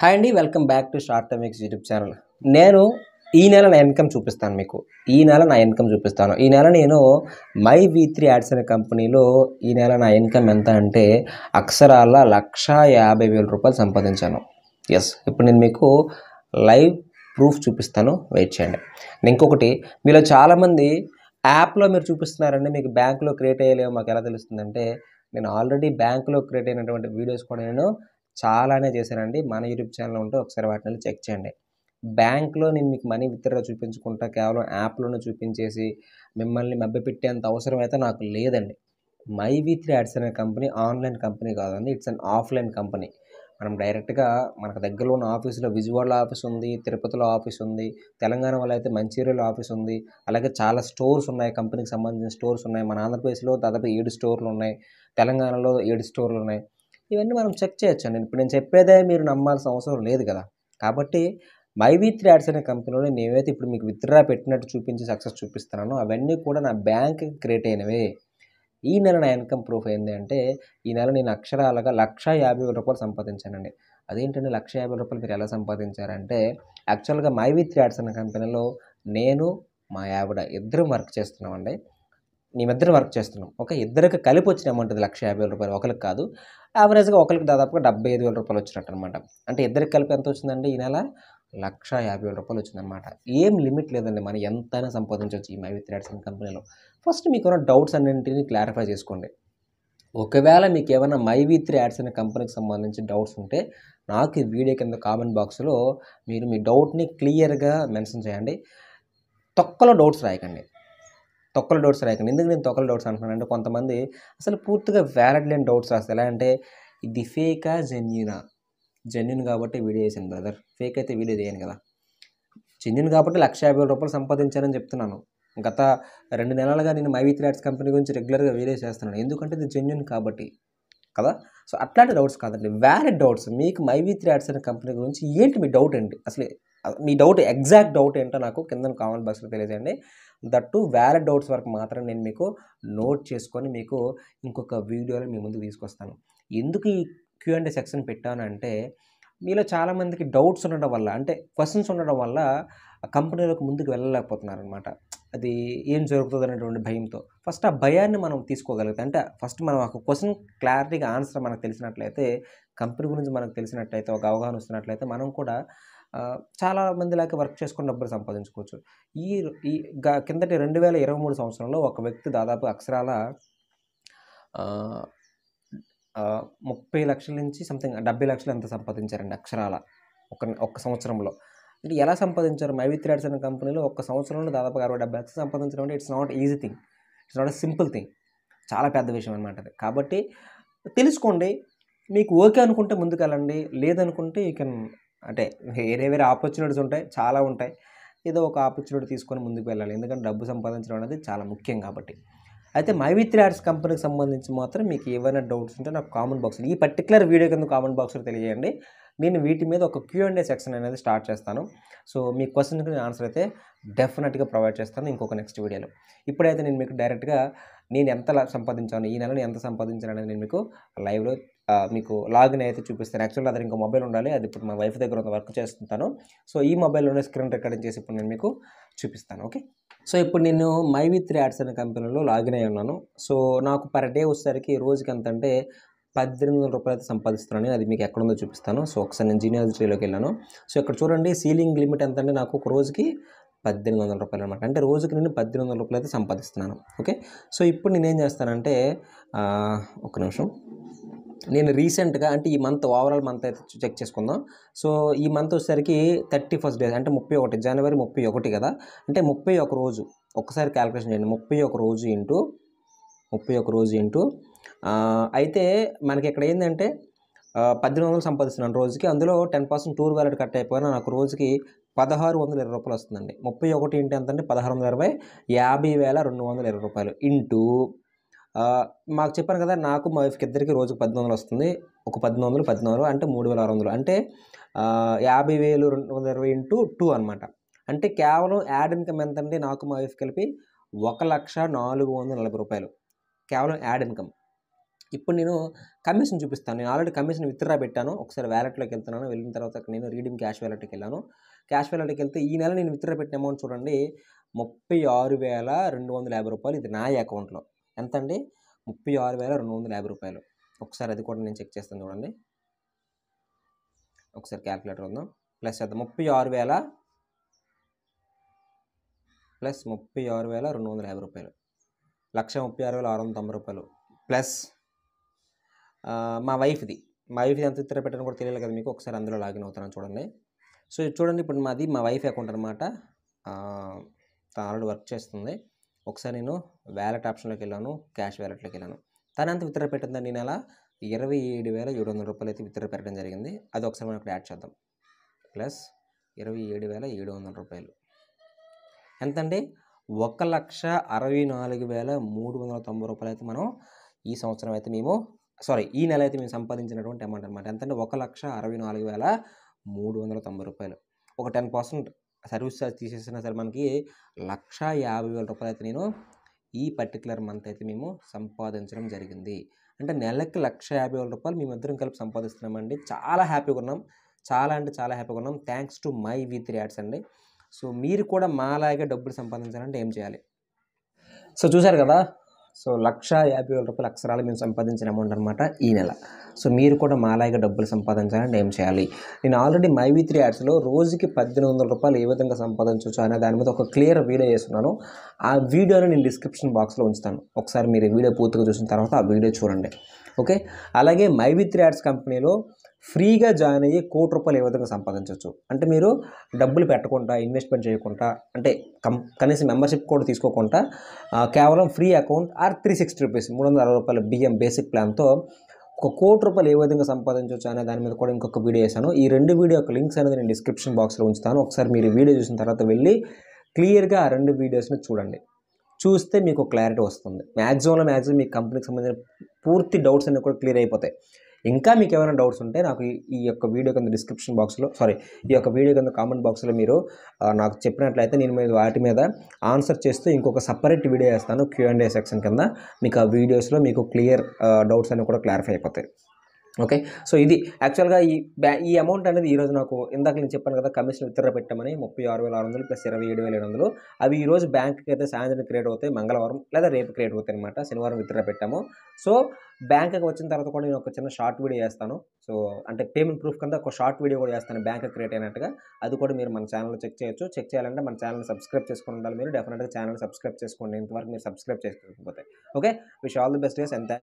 hi అండి welcome back to short term ex YouTube channel నేను ఈ నెల నా ఇన్కమ్ చూపిస్తాను మీకు ఈ నెల నా ఇన్కమ్ చూపిస్తాను ఈ నెల నేను మై వి త్రీ యాడ్స్ అనే కంపెనీలో ఈ నెల నా ఇన్కమ్ ఎంత అంటే అక్షరాల లక్ష యాభై వేల రూపాయలు సంపాదించాను ఎస్ ఇప్పుడు నేను మీకు లైవ్ ప్రూఫ్ చూపిస్తాను వెయిట్ చేయండి ఇంకొకటి మీలో చాలామంది యాప్లో మీరు చూపిస్తున్నారండి మీకు బ్యాంకులో క్రియేట్ అయ్యలేమో మాకు ఎలా తెలుస్తుందంటే నేను ఆల్రెడీ బ్యాంకులో క్రియేట్ అయినటువంటి వీడియోస్ కూడా నేను చాలానే చేశానండి మన యూట్యూబ్ ఛానల్ ఉంటే ఒకసారి వాటిని చెక్ చేయండి బ్యాంక్లో నేను మీకు మనీ విత్డ్రా చూపించుకుంటా కేవలం యాప్లోనే చూపించేసి మిమ్మల్ని మభ్యపెట్టేంత అవసరం అయితే నాకు లేదండి మై విత్రి యాడ్స్ అనే కంపెనీ ఆన్లైన్ కంపెనీ కాదండి ఇట్స్ అన్ ఆఫ్లైన్ కంపెనీ మనం డైరెక్ట్గా మనకు దగ్గరలో ఉన్న ఆఫీసులో విజయవాడ ఆఫీస్ ఉంది తిరుపతిలో ఆఫీస్ ఉంది తెలంగాణ వల్ల అయితే మంచిర్యాల ఆఫీస్ ఉంది అలాగే చాలా స్టోర్స్ ఉన్నాయి కంపెనీకి సంబంధించిన స్టోర్స్ ఉన్నాయి మన ఆంధ్రప్రదేశ్లో దాదాపు ఏడు స్టోర్లు ఉన్నాయి తెలంగాణలో ఏడు స్టోర్లు ఉన్నాయి ఇవన్నీ మనం చెక్ చేయొచ్చు అండి ఇప్పుడు నేను చెప్పేదే మీరు నమ్మాల్సిన అవసరం లేదు కదా కాబట్టి మైవీ త్రీ యాడ్స్ అనే కంపెనీలో నేనైతే ఇప్పుడు మీకు విత్డ్రా పెట్టినట్టు చూపించి సక్సెస్ చూపిస్తున్నాను అవన్నీ కూడా నా బ్యాంక్ క్రియేట్ అయినవే ఈ నెల నా ఇన్కమ్ ప్రూఫ్ అయింది అంటే ఈ నెల నేను అక్షరాలుగా లక్ష యాభై వేల రూపాయలు సంపాదించానండి అదేంటంటే లక్ష యాభై రూపాయలు మీరు ఎలా సంపాదించారంటే యాక్చువల్గా మైవీ త్రీ యాడ్స్ అనే కంపెనీలో నేను మా యావిడ ఇద్దరం వర్క్ చేస్తున్నామండి నీ ఇద్దరు వర్క్ చేస్తున్నాం ఓకే ఇద్దరికి కలిపి వచ్చిన అమౌంట్ ఇది లక్ష యాభై వేల రూపాయలు ఒకరికి కాదు యావరేజ్గా ఒకరికి దాదాపుగా డెబ్బై ఐదు వేల రూపాయలు వచ్చినట్టు అనమాట అంటే ఇద్దరికి కలిపి ఎంత వచ్చిందండి ఈ నెల లక్ష యాభై వేల రూపాయలు వచ్చిందనమాట ఏం లిమిట్ లేదండి మనం ఎంతైనా సంపాదించవచ్చు ఈ మై అనే కంపెనీలో ఫస్ట్ మీకున్న డౌట్స్ అన్నింటినీ క్లారిఫై చేసుకోండి ఒకవేళ మీకు ఏమైనా మైవీ త్రీ యాడ్స్ అనే కంపెనీకి సంబంధించి డౌట్స్ ఉంటే నాకు ఈ వీడియో కింద కామెంట్ బాక్స్లో మీరు మీ డౌట్ని క్లియర్గా మెన్షన్ చేయండి తొక్కలో డౌట్స్ రాయకండి తొక్కల డౌట్స్ రాయకండి ఎందుకు నేను తొక్కల డౌట్స్ అంటున్నాను అంటే కొంతమంది అసలు పూర్తిగా వ్యాలిడ్ లేని డౌట్స్ రాస్తారు ఎలా అంటే ఇది ఫేకా జెన్యునా జెన్యున్ కాబట్టి వీడియో చేశాను బ్రదర్ ఫేక్ అయితే వీడియో చేయను కదా జెన్యున్ కాబట్టి లక్ష యాభై వేల రూపాయలు సంపాదించానని చెప్తున్నాను గత రెండు నెలలుగా నేను మై వీత్ యాడ్స్ కంపెనీ గురించి రెగ్యులర్గా వీడియో చేస్తున్నాను ఎందుకంటే ఇది జెన్యున్ కాబట్టి కదా సో అట్లాంటి డౌట్స్ కాదండి వ్యాలిడ్ డౌట్స్ మీకు మై వీత్ యాడ్స్ అనే కంపెనీ గురించి ఏంటి మీ డౌట్ అండి అసలు మీ డౌట్ ఎగ్జాక్ట్ డౌట్ ఏంటో నాకు కింద కామెంట్ బాక్స్లో తెలియజేయండి దట్టు వ్యాలిడ్ డౌట్స్ వరకు మాత్రం నేను మీకు నోట్ చేసుకొని మీకు ఇంకొక వీడియోలో మీ ముందు తీసుకొస్తాను ఎందుకు ఈ క్యూ అండ్ సెక్షన్ పెట్టానంటే మీలో చాలామందికి డౌట్స్ ఉండడం వల్ల అంటే క్వశ్చన్స్ ఉండడం వల్ల కంపెనీలకు ముందుకు వెళ్ళలేకపోతున్నారు అనమాట అది ఏం జరుగుతుంది అనేటువంటి భయంతో ఫస్ట్ ఆ భయాన్ని మనం తీసుకోగలిగితే అంటే ఫస్ట్ మనం ఒక క్వశ్చన్ క్లారిటీగా ఆన్సర్ మనకు తెలిసినట్లయితే కంపెనీ గురించి మనకు తెలిసినట్లయితే ఒక అవగాహన వస్తున్నట్లయితే మనం కూడా చాలా మంది లాగా వర్క్ చేసుకుని డబ్బులు సంపాదించుకోవచ్చు ఈ ఈ కిందటి రెండు వేల ఇరవై మూడు సంవత్సరంలో ఒక వ్యక్తి దాదాపు అక్షరాల ముప్పై లక్షల నుంచి సంథింగ్ డెబ్బై లక్షలు ఎంత సంపాదించారండి అక్షరాల ఒక ఒక్క సంవత్సరంలో అంటే ఎలా సంపాదించారు మైవి థ్రెడ్స్ అనే కంపెనీలో ఒక సంవత్సరంలో దాదాపు అరవై డెబ్బై లక్షలు సంపాదించడం అంటే it's not easy thing it's not a simple thing చాలా పెద్ద విషయం అనమాట కాబట్టి తెలుసుకోండి మీకు ఓకే అనుకుంటే ముందుకెళ్ళండి లేదనుకుంటే యూ కెన్ అంటే వేరే వేరే ఆపర్చునిటీస్ ఉంటాయి చాలా ఉంటాయి ఏదో ఒక ఆపర్చునిటీ తీసుకొని ముందుకు వెళ్ళాలి ఎందుకంటే డబ్బు సంపాదించడం అనేది చాలా ముఖ్యం కాబట్టి అయితే మైవిత్రి ఆర్ట్స్ కంపెనీకి సంబంధించి మాత్రం మీకు ఏమైనా డౌట్స్ ఉంటే నాకు కామెంట్ బాక్స్ ఈ పర్టికులర్ వీడియో కింద కామెంట్ బాక్స్లో తెలియజేయండి నేను వీటి మీద ఒక క్యూఎండే సెక్షన్ అనేది స్టార్ట్ చేస్తాను సో మీ క్వశ్చన్కి నేను ఆన్సర్ అయితే డెఫినెట్గా ప్రొవైడ్ చేస్తాను ఇంకొక నెక్స్ట్ వీడియోలో ఇప్పుడైతే నేను మీకు డైరెక్ట్గా నేను ఎంత సంపాదించాను ఈ నెల నేను ఎంత సంపాదించాను అనేది నేను మీకు లైవ్లో మీకు లాగిన్ అయితే చూపిస్తాను యాక్చువల్గా అది ఇంకో మొబైల్ ఉండాలి అది ఇప్పుడు మా వైఫ్ దగ్గర ఉన్న వర్క్ చేస్తుంటాను సో ఈ మొబైల్లోనే స్క్రీన్ రికార్డింగ్ చేసి ఇప్పుడు నేను మీకు చూపిస్తాను ఓకే సో ఇప్పుడు నేను మై వి త్రీ యాడ్స్ అనే కంపెనీలో లాగిన్ అయి ఉన్నాను సో నాకు పర్ డే వచ్చేసరికి రోజుకి ఎంత అంటే పద్దెనిమిది వందల రూపాయలు అయితే సంపాదిస్తున్నాను అది మీకు ఎక్కడుందో చూపిస్తాను సో ఒకసారి నేను జీనియర్ జీలోకి వెళ్ళాను సో ఇక్కడ చూడండి సీలింగ్ లిమిట్ ఎంత అంటే నాకు ఒక రోజుకి పద్దెనిమిది వందల రూపాయలు అనమాట అంటే రోజుకి నేను పద్దెనిమిది వందల రూపాయలు అయితే సంపాదిస్తున్నాను ఓకే సో ఇప్పుడు నేనేం చేస్తానంటే ఒక నిమిషం నేను రీసెంట్గా అంటే ఈ మంత్ ఓవరాల్ మంత్ అయితే చెక్ చేసుకుందాం సో ఈ మంత్ వచ్చేసరికి థర్టీ ఫస్ట్ డే అంటే ముప్పై ఒకటి జనవరి ముప్పై ఒకటి కదా అంటే ముప్పై ఒక రోజు ఒకసారి క్యాలిక్యులేషన్ చేయండి ముప్పై ఒక రోజు ఇంటూ ముప్పై ఒక రోజు ఇంటూ అయితే మనకి ఇక్కడ ఏంటంటే పద్దెనిమిది వందలు సంపాదిస్తున్నాను రోజుకి అందులో టెన్ పర్సెంట్ టూర్ వ్యాలెట్ కట్ అయిపోయినా నాకు రోజుకి పదహారు వందల ఇరవై రూపాయలు వస్తుందండి ముప్పై ఒకటి ఇంటి ఎంత అంటే పదహారు వందల ఇరవై యాభై వేల రెండు వందల ఇరవై రూపాయలు ఇంటూ మాకు చెప్పాను కదా నాకు మా వైఫ్కి ఇద్దరికి రోజుకు పద్దెనిమిది వందలు వస్తుంది ఒక పద్దెనిమిది వందలు పద్దెనిమిది వందలు అంటే మూడు వేల ఆరు వందలు అంటే యాభై వేలు రెండు వందల ఇరవై ఇంటూ టూ అనమాట అంటే కేవలం యాడ్ ఇన్కమ్ ఎంత అంటే నాకు మా వైఫ్ కలిపి ఒక లక్ష నాలుగు వందల నలభై రూపాయలు కేవలం యాడ్ ఇన్కమ్ ఇప్పుడు నేను కమిషన్ చూపిస్తాను నేను ఆల్రెడీ కమిషన్ విత్డ్రా పెట్టాను ఒకసారి వ్యాలెట్లోకి వెళ్తున్నాను వెళ్ళిన తర్వాత నేను రీడింగ్ క్యాష్ వ్యాలెట్కి వెళ్ళాను క్యాష్ వ్యాలెట్కి వెళ్తే ఈ నెల నేను విత్డ్రా పెట్టిన అమౌంట్ చూడండి ముప్పై ఆరు వేల రెండు వందల యాభై రూపాయలు ఇది నా అకౌంట్లో ఎంత అండి ముప్పై ఆరు వేల రెండు వందల యాభై రూపాయలు ఒకసారి అది కూడా నేను చెక్ చేస్తాను చూడండి ఒకసారి క్యాల్కులేటర్ ఉందాం ప్లస్ అది ముప్పై ఆరు వేల ప్లస్ ముప్పై ఆరు వేల రెండు వందల యాభై రూపాయలు లక్ష ముప్పై ఆరు వేల ఆరు వందల తొంభై రూపాయలు ప్లస్ మా వైఫ్ది మా వైఫ్ది ఎంత ఇతర పెట్టడం కూడా తెలియదు కదా మీకు ఒకసారి అందులో లాగిన్ అవుతున్నాను చూడండి సో చూడండి ఇప్పుడు మాది మా వైఫ్ అకౌంట్ అనమాట ఆల్రెడీ వర్క్ చేస్తుంది ఒకసారి నేను వ్యాలెట్ ఆప్షన్లోకి వెళ్ళాను క్యాష్ వ్యాలెట్లోకి వెళ్ళాను తను అంత విత్డ్రా పెట్టిందా నేను అలా ఇరవై ఏడు వేల ఏడు వందల రూపాయలు అయితే విత్డ్రా పెట్టడం జరిగింది అది ఒకసారి మనం ఇక్కడ యాడ్ చేద్దాం ప్లస్ ఇరవై ఏడు వేల ఏడు వందల రూపాయలు ఎంత అండి ఒక లక్ష అరవై నాలుగు వేల మూడు వందల తొంభై రూపాయలు అయితే మనం ఈ సంవత్సరం అయితే మేము సారీ ఈ నెల అయితే మేము సంపాదించినటువంటి అమౌంట్ అనమాట ఎంతంటే ఒక లక్ష అరవై నాలుగు వేల మూడు వందల తొంభై రూపాయలు ఒక టెన్ పర్సెంట్ సర్వీస్ ఛార్జ్ తీసేసినా సరే మనకి లక్ష యాభై వేల రూపాయలు అయితే నేను ఈ పర్టికులర్ మంత్ అయితే మేము సంపాదించడం జరిగింది అంటే నెలకి లక్ష యాభై వేల రూపాయలు మేమిద్దరం కలిపి సంపాదిస్తున్నామండి చాలా హ్యాపీగా ఉన్నాం చాలా అంటే చాలా హ్యాపీగా ఉన్నాం thanks to my V three ads అండి సో మీరు కూడా మాలాగే డబ్బులు సంపాదించాలంటే ఏం చేయాలి సో చూశారు కదా సో లక్ష యాభై వేల రూపాయలు అక్షరాలు మేము సంపాదించిన అమౌంట్ అనమాట ఈ నెల సో మీరు కూడా మాలాగా డబ్బులు సంపాదించాలంటే ఏం చేయాలి నేను ఆల్రెడీ మైవీ త్రీ యాడ్స్లో రోజుకి పద్దెనిమిది వందల రూపాయలు ఏ విధంగా సంపాదించవచ్చు అనే దాని మీద ఒక క్లియర్ వీడియో చేస్తున్నాను ఆ వీడియోని నేను డిస్క్రిప్షన్ బాక్స్లో ఉంచుతాను ఒకసారి మీరు వీడియో పూర్తిగా చూసిన తర్వాత ఆ వీడియో చూడండి ఓకే అలాగే మైవీ త్రీ యాడ్స్ కంపెనీలో ఫ్రీగా జాయిన్ అయ్యి కోటి రూపాయలు ఏ విధంగా సంపాదించవచ్చు అంటే మీరు డబ్బులు పెట్టకుండా ఇన్వెస్ట్మెంట్ చేయకుండా అంటే కం కనీసం మెంబర్షిప్ కూడా తీసుకోకుండా కేవలం free account or three sixty rupees మూడు వందల అరవై రూపాయల బియ్యం బేసిక్ ప్లాన్తో ఒక కోటి రూపాయలు ఏ విధంగా సంపాదించవచ్చు అనే దాని మీద కూడా ఇంకొక వీడియో వేసాను ఈ రెండు వీడియో యొక్క లింక్స్ అనేది నేను డిస్క్రిప్షన్ బాక్స్లో ఉంచుతాను ఒకసారి మీరు వీడియో చూసిన తర్వాత వెళ్ళి క్లియర్గా ఆ రెండు వీడియోస్ని చూడండి చూస్తే మీకు క్లారిటీ వస్తుంది మ్యాక్సిమంలో మ్యాక్సిమం మీ కంపెనీకి సంబంధించిన పూర్తి డౌట్స్ అన్నీ కూడా క్లియర్ అయిపోతాయి ఇంకా మీకు ఏమైనా డౌట్స్ ఉంటే నాకు ఈ యొక్క వీడియో కింద డిస్క్రిప్షన్ బాక్స్లో సారీ ఈ యొక్క వీడియో కింద కామెంట్ బాక్స్లో మీరు నాకు చెప్పినట్లయితే నేను మీద వాటి మీద ఆన్సర్ చేస్తూ ఇంకొక సపరేట్ వీడియో వేస్తాను క్యూఎండే సెక్షన్ కింద మీకు ఆ వీడియోస్లో మీకు క్లియర్ డౌట్స్ అన్నీ కూడా క్లారిఫై అయిపోతాయి ఓకే సో ఇది యాక్చువల్గా ఈ బ్యా ఈ అమౌంట్ అనేది ఈరోజు నాకు ఇందాక నేను చెప్పాను కదా కమిషన్ విత్డ్రా పెట్టమని ముప్పై ఆరు వేల ఆరు వందలు ప్లస్ ఇరవై ఏడు వేల ఏడు వందలు అవి ఈరోజు బ్యాంక్కి అయితే సాయంత్రం క్రియేట్ అవుతాయి మంగళవారం లేదా రేపు క్రియేట్ అవుతాయి అనమాట శనివారం విత్డ్రా పెట్టాము సో బ్యాంక్కి వచ్చిన తర్వాత కూడా నేను ఒక చిన్న షార్ట్ వీడియో చేస్తాను సో అంటే పేమెంట్ ప్రూఫ్ కింద ఒక షార్ట్ వీడియో కూడా చేస్తాను బ్యాంక్ క్రియేట్ అయినట్టుగా అది కూడా మీరు మన ఛానల్లో చెక్ చేయొచ్చు చెక్ చేయాలంటే మన ఛానల్ సబ్స్క్రైబ్ చేసుకుని ఉండాలి మీరు డెఫినెట్గా ఛానల్ సబ్స్క్రైబ్ చేసుకోండి ఇంతవరకు మీరు సబ్స్క్రైబ్ చేసుకోకపోతే okay wish all the best days ఎంత